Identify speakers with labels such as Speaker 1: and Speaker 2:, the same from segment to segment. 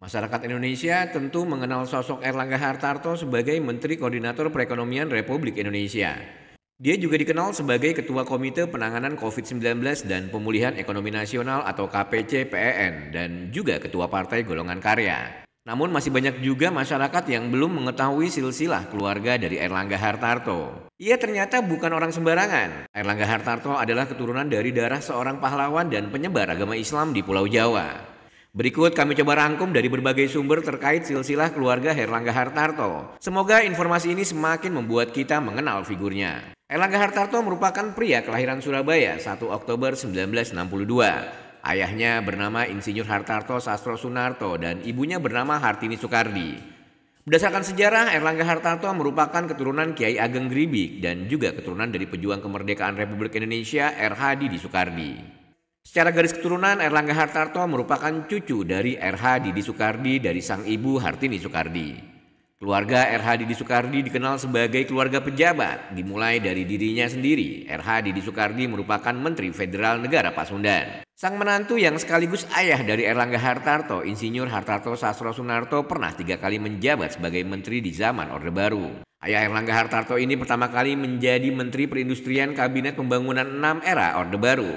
Speaker 1: Masyarakat Indonesia tentu mengenal sosok Erlangga Hartarto sebagai Menteri Koordinator Perekonomian Republik Indonesia. Dia juga dikenal sebagai Ketua Komite Penanganan COVID-19 dan Pemulihan Ekonomi Nasional atau KPC PEN dan juga Ketua Partai Golongan Karya. Namun masih banyak juga masyarakat yang belum mengetahui silsilah keluarga dari Erlangga Hartarto. Ia ternyata bukan orang sembarangan. Erlangga Hartarto adalah keturunan dari darah seorang pahlawan dan penyebar agama Islam di Pulau Jawa. Berikut kami coba rangkum dari berbagai sumber terkait silsilah keluarga Erlangga Hartarto. Semoga informasi ini semakin membuat kita mengenal figurnya. Erlangga Hartarto merupakan pria kelahiran Surabaya 1 Oktober 1962. Ayahnya bernama Insinyur Hartarto Sastro Sunarto dan ibunya bernama Hartini Soekardi. Berdasarkan sejarah, Erlangga Hartarto merupakan keturunan Kiai Ageng Gribik dan juga keturunan dari pejuang kemerdekaan Republik Indonesia RH Didi Soekardi. Secara garis keturunan, Erlangga Hartarto merupakan cucu dari RH Didi Soekardi dari sang ibu Hartini Soekardi. Keluarga RH Didi Soekardi dikenal sebagai keluarga pejabat, dimulai dari dirinya sendiri. RH Didi Soekardi merupakan Menteri Federal Negara Pasundan. Sang menantu yang sekaligus ayah dari Erlangga Hartarto, Insinyur Hartarto Sastro Sunarto pernah tiga kali menjabat sebagai menteri di zaman Orde Baru. Ayah Erlangga Hartarto ini pertama kali menjadi Menteri Perindustrian Kabinet Pembangunan 6 era Orde Baru.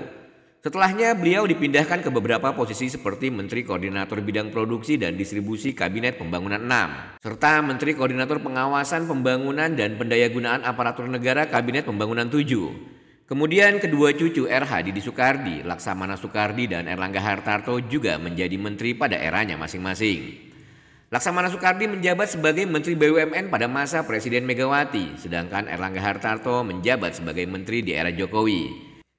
Speaker 1: Setelahnya beliau dipindahkan ke beberapa posisi seperti Menteri Koordinator Bidang Produksi dan Distribusi Kabinet Pembangunan 6, serta Menteri Koordinator Pengawasan Pembangunan dan Pendayagunaan Aparatur Negara Kabinet Pembangunan 7. Kemudian kedua cucu RH Didi Soekardi, Laksamana Soekardi dan Erlangga Hartarto juga menjadi menteri pada eranya masing-masing. Laksamana Soekardi menjabat sebagai Menteri BUMN pada masa Presiden Megawati, sedangkan Erlangga Hartarto menjabat sebagai menteri di era Jokowi.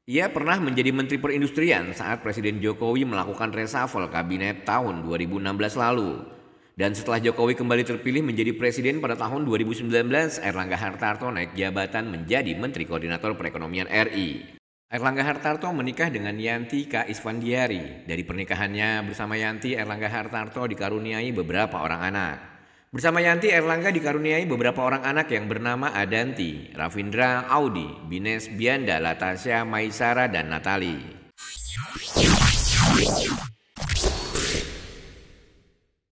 Speaker 1: Ia pernah menjadi Menteri Perindustrian saat Presiden Jokowi melakukan reshuffle kabinet tahun 2016 lalu. Dan setelah Jokowi kembali terpilih menjadi presiden pada tahun 2019, Erlangga Hartarto naik jabatan menjadi Menteri Koordinator Perekonomian RI. Erlangga Hartarto menikah dengan Yanti K. Isfandiari. Dari pernikahannya bersama Yanti, Erlangga Hartarto dikaruniai beberapa orang anak. Bersama Yanti, Erlangga dikaruniai beberapa orang anak yang bernama Adanti, Ravindra, Audi, Bines, Bianda, Latasha, Maisara, dan Natali.